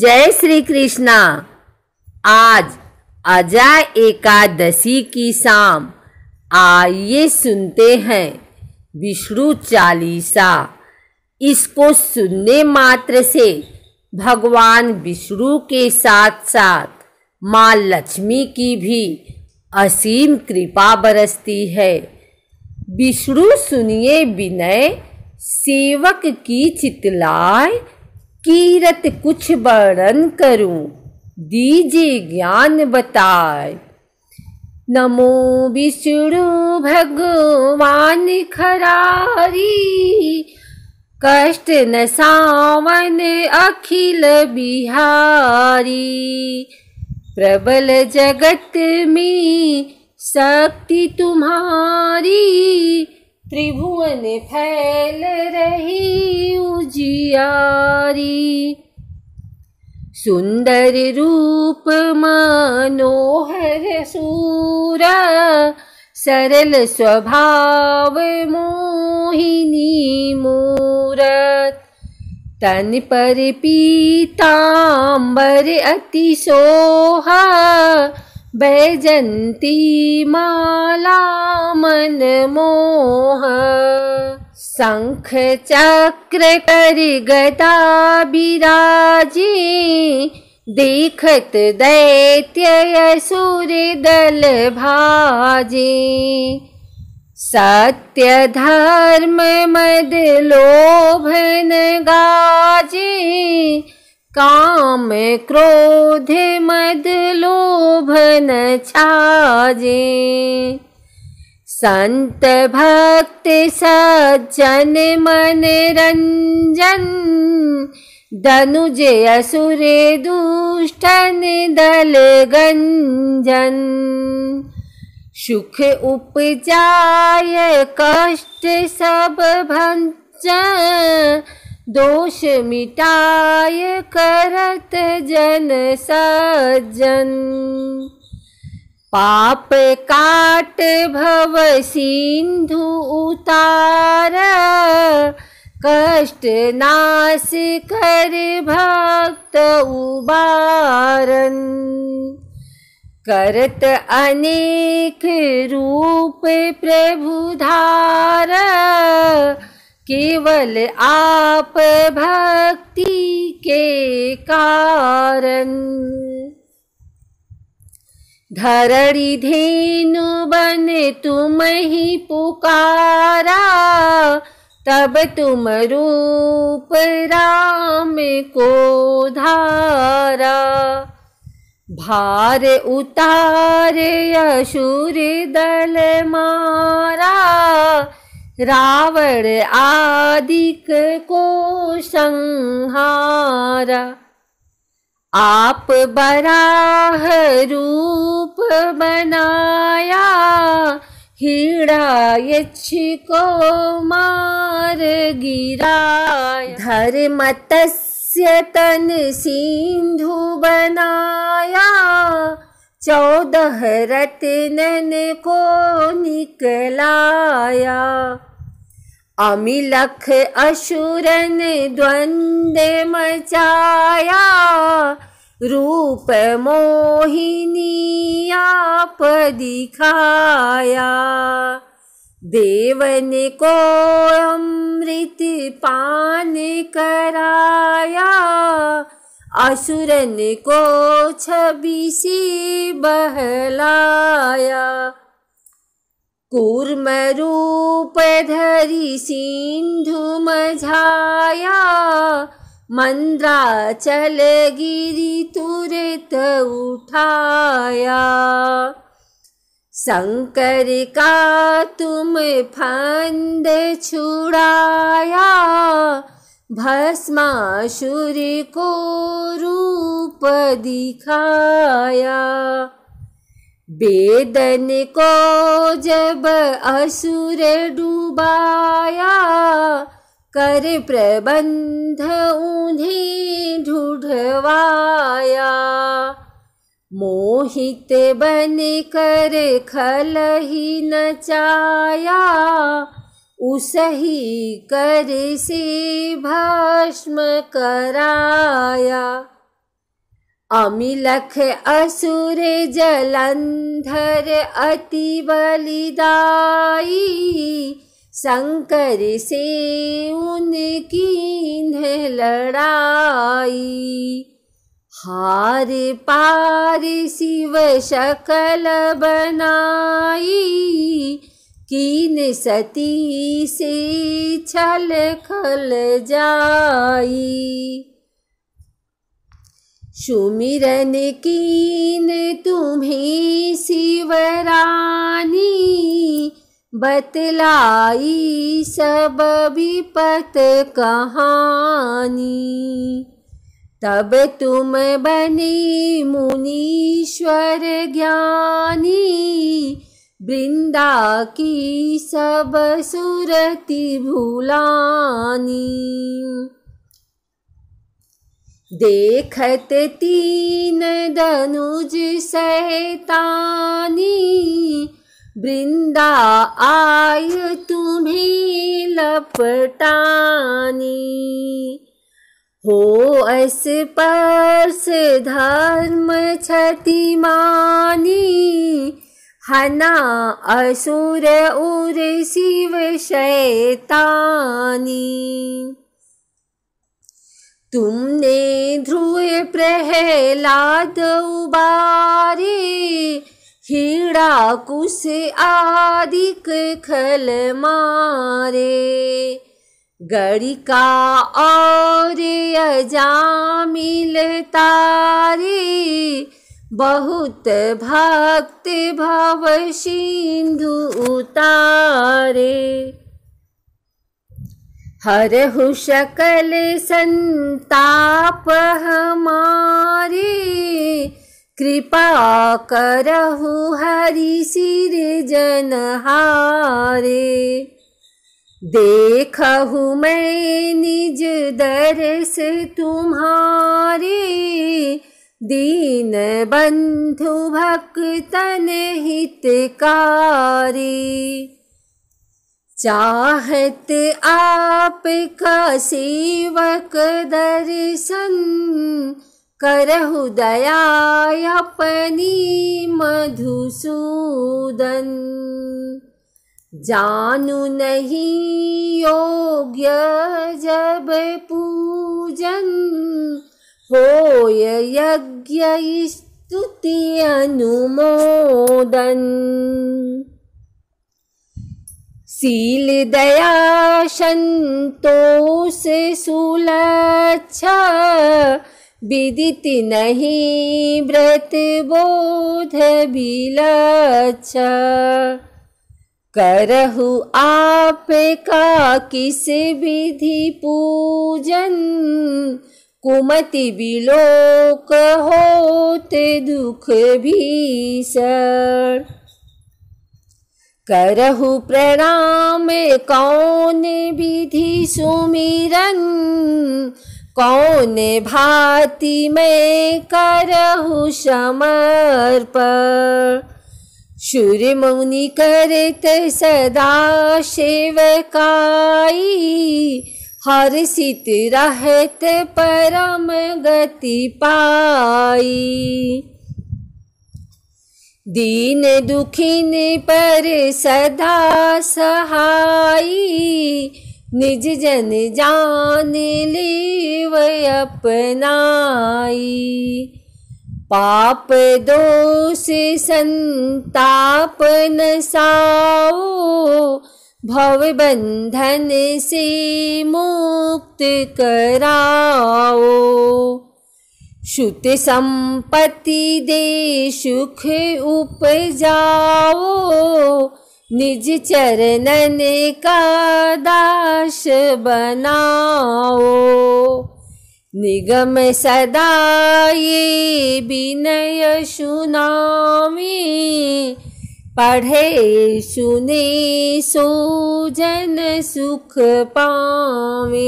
जय श्री कृष्णा आज अजय एकादशी की शाम आइए सुनते हैं विष्णु चालीसा इसको सुनने मात्र से भगवान विष्णु के साथ साथ माँ लक्ष्मी की भी असीम कृपा बरसती है विष्णु सुनिए विनय सेवक की चितलाय कीरत कुछ वर्णन करूं दीजिए ज्ञान बताए नमो विष्णु भगवान खरारी कष्ट न सावन अखिल बिहारी प्रबल जगत में शक्ति तुम्हारी त्रिभुवन फैल रही प्यारी सुंदर रूप मनोहर सूरा सरल स्वभाव मोहिनी मूरत तन पर पीताम्बर अति सोहा बैजंती माला मन मोहा शङ्खचक्र चक्र करि गता विराजे दल दैत्ययसूर्यदलभाे सत्य धर्म लोभन गाजी, काम क्रोध मद लोभन संत भक्त सज्जन मन रंजन दनुजे असुरे दुष्टन दल गंजन सुख उपजाय कष्ट सब भंज दोष मिटाय करत जन सज्जन पाप काट भव सिंधु उतार कष्ट नाश कर भक्त उबारन करत अनेक रूप प्रभु धार केवल आप भक्ति के कारण धरणी धेनु बन तुम ही पुकारा तब तुम रूप राम को धारा भार उतार असुर दल मारा रावण आदिक को संहारा आप बराह रूप बनाया हीड़ा यक्ष को मार गिराया मत्स्य तन सिंधु बनाया चौदह रत्न को निकलाया अमिलख असुरन द्वंद मचाया रूप मोहिनी आप दिखाया देवन को अमृत पान कराया असुरन को सी बहलाया कूर्मरूप कुर्मरूप सिन्धुमझाया मया गिरि तुरत उठाया शङ्कर का तुम फन्द छुडाया भस्मासुर को रूप दिखाया बेदन को जब असुर डूबाया कर प्रबंध उन्हें ढूढ़वाया मोहित बन कर खल ही नचाया ही कर से भस्म कराया अमिलख असुर जलंधर अति बलिदाई शंकर से उनकी लड़ाई हार पार शिव शकल बनाई कीन सती से छल खल जाई सुमिरन कीन तुम्हें शिवरानी बतलाई सब विपत कहानी तब तुम बने मुनीश्वर ज्ञानी वृंदा की सब सुरति भूलानी देखत तीन धनुज सहतानी वृंदा आय तुम्हें लपटानी हो ऐस पर्स धर्म क्षति मानी हना असुर उर शिव शैतानी तुमने ध्रुव प्रहलाद उबारी हीड़ा कुश आदिक खल मारे गड़िका और अजा तारी बहुत भक्त भव सिंधु उतारे हरहु शकल कृपा करहु हरि सिरजनहारे देखहु मैं निज दरस तुम्हारे दीन बन्धु भक्तन हितकारी चाहत आपका सेवक दर्शन करहु दया अपनी मधुसूदन जानु नहीं योग्य जब पूजन होय यज्ञ स्तुति अनुमोदन सील दया संतोष सुलच्छा विदित नहीं व्रत बोध बिलच्छ करहु आप का किस विधि पूजन कुमति विलोक होते दुख भी सर करहु प्रणाम कौन विधि सुमिरन कौन भांति में करहु समर्पण सूर्य मुनि करत सदा सेवकाई सित रहत परम गति पाई दीन दुखिन पर सदा सहाई निज जन जान व अपनाई पाप दोष संताप न साओ भव बंधन से मुक्त कराओ संपत्ति दे सुख उपजाओ निज चरणन का दास बनाओ निगम सदा ये विनय सुनामी पढ़े सुने सो जन सुख पावे